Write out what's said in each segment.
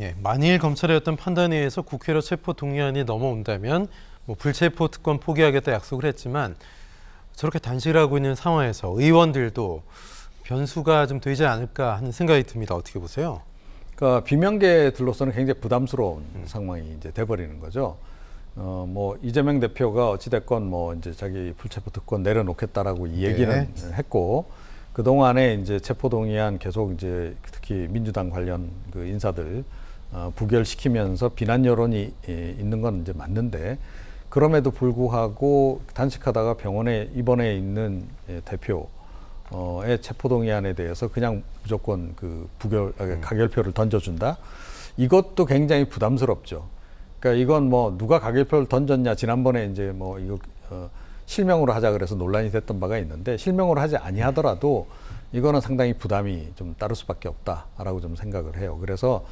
예, 만일 검찰의 어떤 판단에 의해서 국회로 체포 동의안이 넘어온다면 뭐 불체포 특권 포기하겠다 약속을 했지만 저렇게 단식을 하고 있는 상황에서 의원들도 변수가 좀 되지 않을까 하는 생각이 듭니다. 어떻게 보세요? 그러니까 비명계들로서는 굉장히 부담스러운 음. 상황이 이제 돼버리는 거죠. 어, 뭐 이재명 대표가 어찌됐건 뭐 이제 자기 불체포 특권 내려놓겠다라고 이 얘기는 네. 했고 그 동안에 이제 체포 동의안 계속 이제 특히 민주당 관련 그 인사들 어, 부결시키면서 비난 여론이 예, 있는 건 이제 맞는데 그럼에도 불구하고 단식하다가 병원에 입원해 있는 예, 대표의 체포동의안에 대해서 그냥 무조건 그 부결 아, 음. 가결표를 던져준다 이것도 굉장히 부담스럽죠. 그러니까 이건 뭐 누가 가결표를 던졌냐 지난번에 이제 뭐 이거 어, 실명으로 하자 그래서 논란이 됐던 바가 있는데 실명으로 하지 아니하더라도 이거는 상당히 부담이 좀 따를 수밖에 없다라고 좀 생각을 해요. 그래서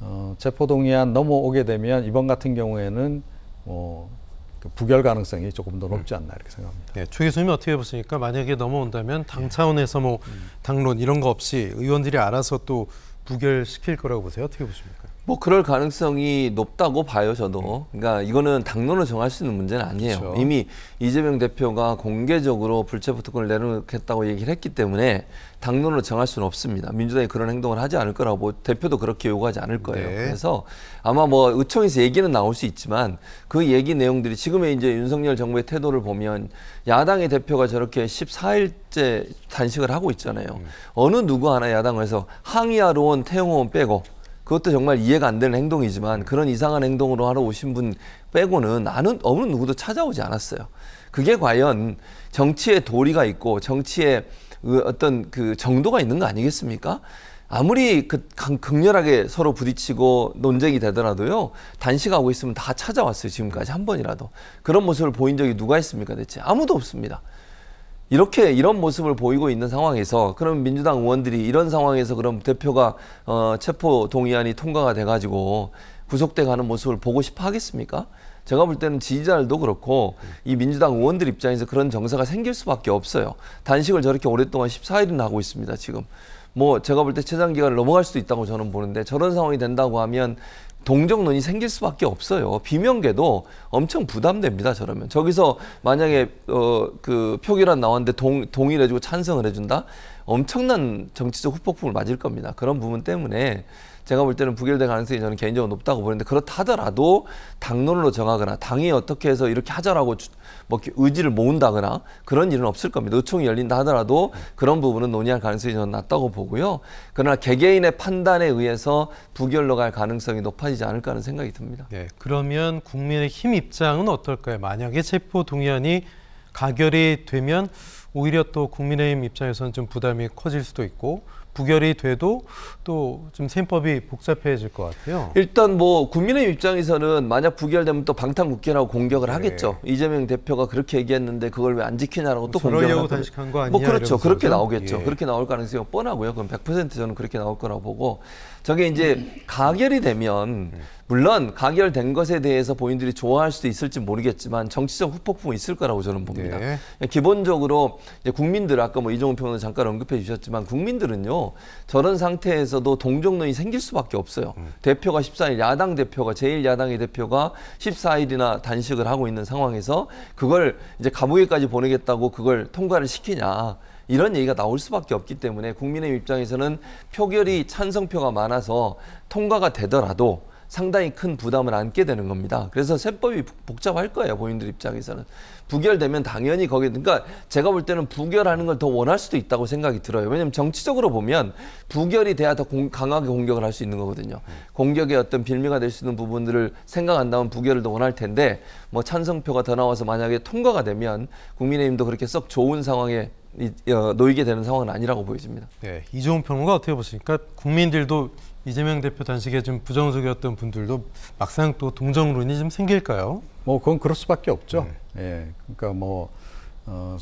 어, 체포동의안 넘어오게 되면 이번 같은 경우에는 뭐그 부결 가능성이 조금 더 높지 않나 이렇게 생각합니다. 네, 추 교수님 어떻게 보십니까? 만약에 넘어온다면 당 예. 차원에서 뭐 음. 당론 이런 거 없이 의원들이 알아서 또 부결시킬 거라고 보세요? 어떻게 보십니까? 뭐 그럴 가능성이 높다고 봐요 저도. 그러니까 이거는 당론을 정할 수 있는 문제는 아니에요. 그렇죠. 이미 이재명 대표가 공개적으로 불체포특권을 내놓겠다고 얘기를 했기 때문에 당론을 정할 수는 없습니다. 민주당이 그런 행동을 하지 않을 거라고 대표도 그렇게 요구하지 않을 거예요. 네. 그래서 아마 뭐 의총에서 얘기는 나올 수 있지만 그 얘기 내용들이 지금의 이제 윤석열 정부의 태도를 보면 야당의 대표가 저렇게 14일째 단식을 하고 있잖아요. 음. 어느 누구 하나 야당에서 항의하러 온 태용호원 빼고. 그것도 정말 이해가 안 되는 행동이지만 그런 이상한 행동으로 하러 오신 분 빼고는 나는 어느 누구도 찾아오지 않았어요. 그게 과연 정치의 도리가 있고 정치의 어떤 그 정도가 있는 거 아니겠습니까? 아무리 그 극렬하게 서로 부딪히고 논쟁이 되더라도요 단식하고 있으면 다 찾아왔어요 지금까지 한 번이라도 그런 모습을 보인 적이 누가 있습니까 대체 아무도 없습니다. 이렇게 이런 모습을 보이고 있는 상황에서 그럼 민주당 의원들이 이런 상황에서 그럼 대표가 어, 체포 동의안이 통과가 돼가지고 구속돼 가는 모습을 보고 싶어 하겠습니까? 제가 볼 때는 지지자들도 그렇고 이 민주당 의원들 입장에서 그런 정서가 생길 수밖에 없어요. 단식을 저렇게 오랫동안 1 4일은 하고 있습니다. 지금 뭐 제가 볼 때 최장 기간을 넘어갈 수도 있다고 저는 보는데 저런 상황이 된다고 하면 동정론이 생길 수밖에 없어요. 비명계도 엄청 부담됩니다. 저러면 저기서 만약에 어, 그 표결안 나왔는데 동, 동의 해주고 찬성을 해준다. 엄청난 정치적 후폭풍을 맞을 겁니다. 그런 부분 때문에 제가 볼 때는 부결될 가능성이 저는 개인적으로 높다고 보는데 그렇다 하더라도 당론으로 정하거나 당이 어떻게 해서 이렇게 하자라고 뭐 의지를 모은다거나 그런 일은 없을 겁니다. 의총이 열린다 하더라도 그런 부분은 논의할 가능성이 저는 낮다고 보고요. 그러나 개개인의 판단에 의해서 부결로 갈 가능성이 높아지지 않을까 하는 생각이 듭니다. 네, 그러면 국민의힘 입장은 어떨까요? 만약에 체포 동의안이 가결이 되면 오히려 또 국민의힘 입장에서는 좀 부담이 커질 수도 있고 부결이 돼도 또 좀 셈법이 복잡해질 것 같아요. 일단 뭐 국민의 입장에서는 만약 부결되면 또 방탄국기라고 공격을 네. 하겠죠. 이재명 대표가 그렇게 얘기했는데 그걸 왜 안 지키냐라고 또 공격을 하고 단식한 거 아니야? 뭐 그렇죠. 그렇게 나오겠죠. 예. 그렇게 나올 가능성이 뻔하고요. 그럼 100% 저는 그렇게 나올 거라고 보고 저게 이제 가결이 되면 음. 물론 가결된 것에 대해서 본인들이 좋아할 수도 있을지 모르겠지만 정치적 후폭풍이 있을 거라고 저는 봅니다. 네. 예, 기본적으로 국민들 아까 뭐 이종훈 평론가 잠깐 언급해 주셨지만 국민들은요 저런 상태에서도 동정론이 생길 수밖에 없어요. 음. 대표가 14일 야당 대표가 제일 야당의 대표가 14일이나 단식을 하고 있는 상황에서 그걸 이제 감옥에까지 보내겠다고 그걸 통과를 시키냐 이런 얘기가 나올 수밖에 없기 때문에 국민의 입장에서는 표결이 찬성표가 많아서 통과가 되더라도 상당히 큰 부담을 안게 되는 겁니다. 그래서 세법이 복잡할 거예요. 본인들 입장에서는. 부결되면 당연히 거기 그러니까 제가 볼 때는 부결하는 걸 더 원할 수도 있다고 생각이 들어요. 왜냐하면 정치적으로 보면 부결이 돼야 더 공, 강하게 공격을 할 수 있는 거거든요. 공격의 어떤 빌미가 될 수 있는 부분들을 생각 한다면 부결을 더 원할 텐데 뭐 찬성표가 더 나와서 만약에 통과가 되면 국민의힘도 그렇게 썩 좋은 상황에 어, 놓이게 되는 상황은 아니라고 보여집니다. 네, 이종훈 평론가 어떻게 보십니까? 국민들도 이재명 대표 단식에 좀 부정적이었던 분들도 막상 또 동정론이 좀 생길까요? 뭐 그건 그럴 수밖에 없죠. 네. 예, 그러니까 뭐 어,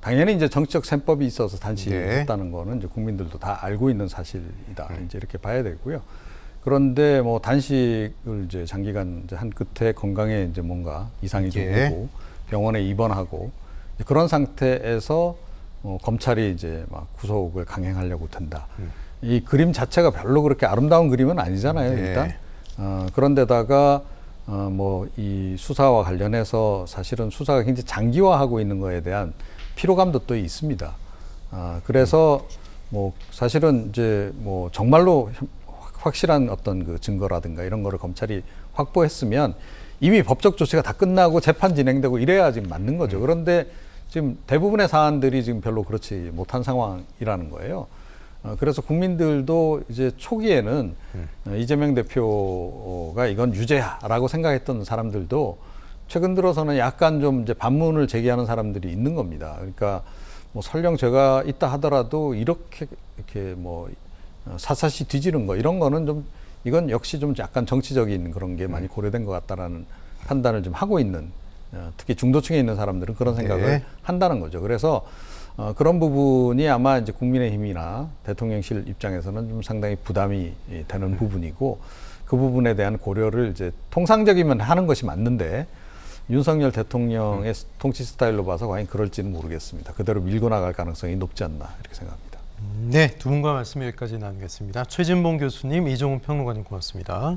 당연히 이제 정치적 셈법이 있어서 단식했다는 네. 거는 이제 국민들도 다 알고 있는 사실이다. 네. 이제 이렇게 봐야 되고요. 그런데 뭐 단식을 이제 장기간 이제 한 끝에 건강에 이제 뭔가 이상이 좀 예. 오고 병원에 입원하고 그런 상태에서 어, 검찰이 이제 막 구속을 강행하려고 든다. 음. 이 그림 자체가 별로 그렇게 아름다운 그림은 아니잖아요, 네. 일단. 어, 그런데다가 어, 뭐이 수사와 관련해서 사실은 수사가 굉장히 장기화하고 있는 거에 대한 피로감도 또 있습니다. 아, 그래서 뭐 사실은 이제 뭐 정말로 확실한 어떤 그 증거라든가 이런 거를 검찰이 확보했으면 이미 법적 조치가 다 끝나고 재판 진행되고 이래야 지금 맞는 거죠. 음. 그런데 지금 대부분의 사안들이 지금 별로 그렇지 못한 상황이라는 거예요. 어, 그래서 국민들도 이제 초기에는 음. 어, 이재명 대표가 이건 유죄야라고 생각했던 사람들도 최근 들어서는 약간 좀 이제 반문을 제기하는 사람들이 있는 겁니다. 그러니까 뭐 설령 제가 있다 하더라도 이렇게 이렇게 뭐 사사시 어, 뒤지는 거 이런 거는 좀 이건 역시 좀 약간 정치적인 그런 게 많이 음. 고려된 것 같다라는 판단을 좀 하고 있는 어, 특히 중도층에 있는 사람들은 그런 생각을 네. 한다는 거죠. 그래서 어, 그런 부분이 아마 이제 국민의힘이나 대통령실 입장에서는 좀 상당히 부담이 예, 되는 부분이고 그 부분에 대한 고려를 이제 통상적이면 하는 것이 맞는데 윤석열 대통령의 음. 통치 스타일로 봐서 과연 그럴지는 모르겠습니다. 그대로 밀고 나갈 가능성이 높지 않나 이렇게 생각합니다. 음, 네, 두 분과 말씀 여기까지 나누겠습니다. 최진봉 교수님, 이종훈 평론가님 고맙습니다.